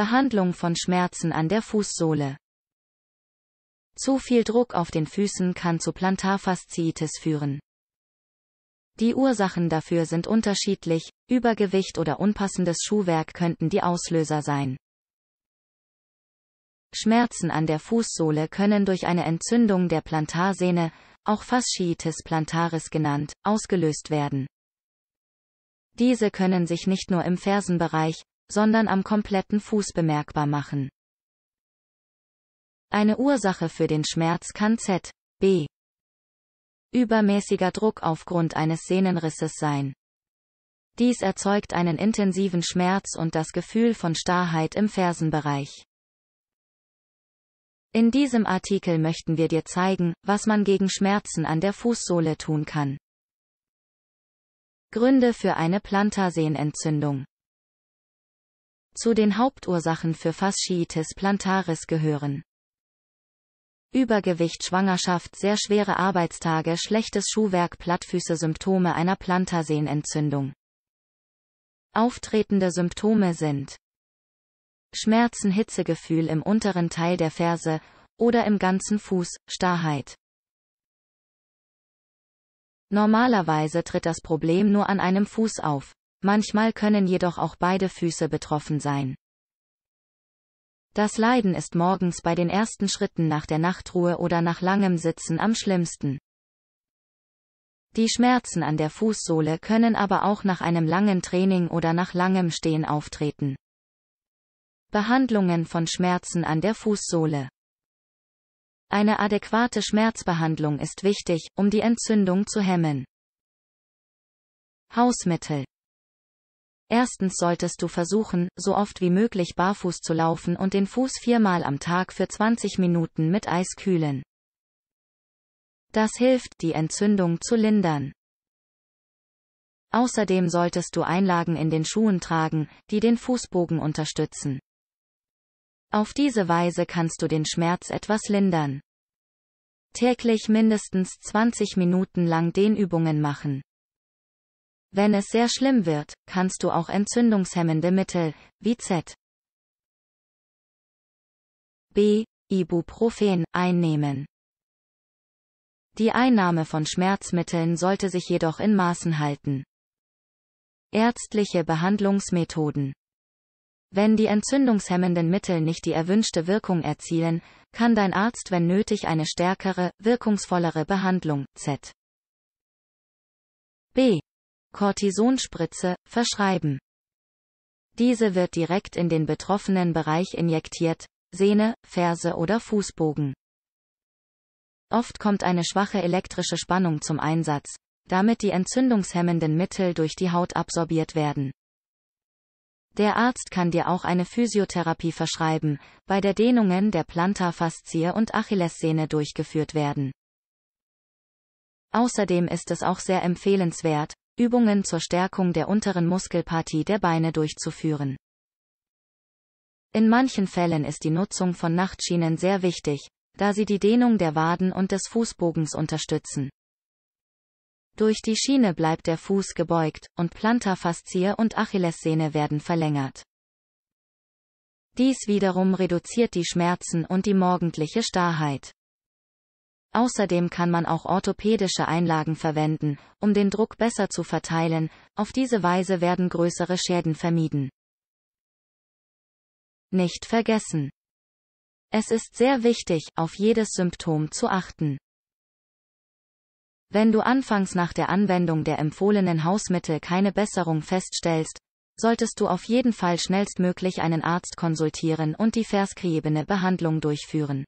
Behandlung von Schmerzen an der Fußsohle. Zu viel Druck auf den Füßen kann zu Plantarfasziitis führen. Die Ursachen dafür sind unterschiedlich, Übergewicht oder unpassendes Schuhwerk könnten die Auslöser sein. Schmerzen an der Fußsohle können durch eine Entzündung der Plantarsehne, auch Fasciitis plantaris genannt, ausgelöst werden. Diese können sich nicht nur im Fersenbereich, sondern am kompletten Fuß bemerkbar machen. Eine Ursache für den Schmerz kann Z. B. Übermäßiger Druck aufgrund eines Sehnenrisses sein. Dies erzeugt einen intensiven Schmerz und das Gefühl von Starrheit im Fersenbereich. In diesem Artikel möchten wir dir zeigen, was man gegen Schmerzen an der Fußsohle tun kann. Gründe für eine Plantarsehnenentzündung zu den Hauptursachen für Fasciitis plantaris gehören Übergewicht, Schwangerschaft, sehr schwere Arbeitstage, schlechtes Schuhwerk, Plattfüße, Symptome einer Plantarsehnenentzündung. Auftretende Symptome sind Schmerzen, Hitzegefühl im unteren Teil der Ferse oder im ganzen Fuß, Starrheit. Normalerweise tritt das Problem nur an einem Fuß auf. Manchmal können jedoch auch beide Füße betroffen sein. Das Leiden ist morgens bei den ersten Schritten nach der Nachtruhe oder nach langem Sitzen am schlimmsten. Die Schmerzen an der Fußsohle können aber auch nach einem langen Training oder nach langem Stehen auftreten. Behandlungen von Schmerzen an der Fußsohle Eine adäquate Schmerzbehandlung ist wichtig, um die Entzündung zu hemmen. Hausmittel Erstens solltest du versuchen, so oft wie möglich barfuß zu laufen und den Fuß viermal am Tag für 20 Minuten mit Eis kühlen. Das hilft, die Entzündung zu lindern. Außerdem solltest du Einlagen in den Schuhen tragen, die den Fußbogen unterstützen. Auf diese Weise kannst du den Schmerz etwas lindern. Täglich mindestens 20 Minuten lang Dehnübungen machen. Wenn es sehr schlimm wird, kannst du auch entzündungshemmende Mittel, wie Z. B. Ibuprofen, einnehmen. Die Einnahme von Schmerzmitteln sollte sich jedoch in Maßen halten. Ärztliche Behandlungsmethoden Wenn die entzündungshemmenden Mittel nicht die erwünschte Wirkung erzielen, kann dein Arzt wenn nötig eine stärkere, wirkungsvollere Behandlung, Z. B. Cortisonspritze, verschreiben. Diese wird direkt in den betroffenen Bereich injektiert, Sehne, Ferse oder Fußbogen. Oft kommt eine schwache elektrische Spannung zum Einsatz, damit die entzündungshemmenden Mittel durch die Haut absorbiert werden. Der Arzt kann dir auch eine Physiotherapie verschreiben, bei der Dehnungen der Plantarfaszie und Achillessehne durchgeführt werden. Außerdem ist es auch sehr empfehlenswert, Übungen zur Stärkung der unteren Muskelpartie der Beine durchzuführen. In manchen Fällen ist die Nutzung von Nachtschienen sehr wichtig, da sie die Dehnung der Waden und des Fußbogens unterstützen. Durch die Schiene bleibt der Fuß gebeugt und Plantarfaszie und Achillessehne werden verlängert. Dies wiederum reduziert die Schmerzen und die morgendliche Starrheit. Außerdem kann man auch orthopädische Einlagen verwenden, um den Druck besser zu verteilen, auf diese Weise werden größere Schäden vermieden. Nicht vergessen. Es ist sehr wichtig, auf jedes Symptom zu achten. Wenn du anfangs nach der Anwendung der empfohlenen Hausmittel keine Besserung feststellst, solltest du auf jeden Fall schnellstmöglich einen Arzt konsultieren und die verskriebene Behandlung durchführen.